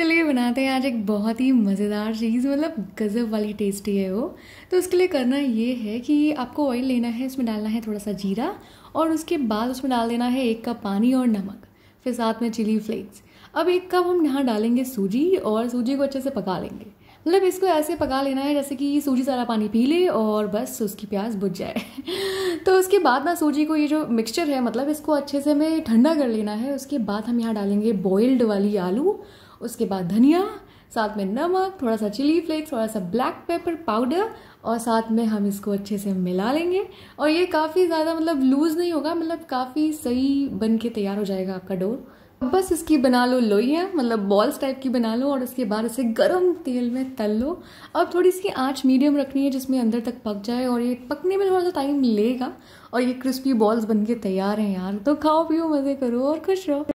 चलिए बनाते हैं आज एक बहुत ही मज़ेदार चीज़ मतलब गज़ब वाली टेस्टी है वो तो उसके लिए करना ये है कि आपको ऑयल लेना है उसमें डालना है थोड़ा सा जीरा और उसके बाद उसमें डाल देना है एक कप पानी और नमक फिर साथ में चिली फ्लेक्स अब एक कप हम यहाँ डालेंगे सूजी और सूजी को अच्छे से पका लेंगे मतलब इसको ऐसे पका लेना है जैसे कि सूजी सारा पानी पी ले और बस उसकी प्याज बुझ जाए तो उसके बाद ना सूजी को ये जो मिक्सचर है मतलब इसको अच्छे से हमें ठंडा कर लेना है उसके बाद हम यहाँ डालेंगे बॉइल्ड वाली आलू उसके बाद धनिया साथ में नमक थोड़ा सा चिली फ्लेक्स थोड़ा सा ब्लैक पेपर पाउडर और साथ में हम इसको अच्छे से मिला लेंगे और ये काफ़ी ज़्यादा मतलब लूज़ नहीं होगा मतलब काफ़ी सही बन के तैयार हो जाएगा आपका डो बस इसकी बना लो लोइया मतलब बॉल्स टाइप की बना लो और उसके बाद इसे गरम तेल में तल लो अब थोड़ी सी आंच मीडियम रखनी है जिसमें अंदर तक पक जाए और ये पकने में थोड़ा सा टाइम लेगा और ये क्रिस्पी बॉल्स बन के तैयार हैं यार तो खाओ पियो मज़े करो और खुश रहो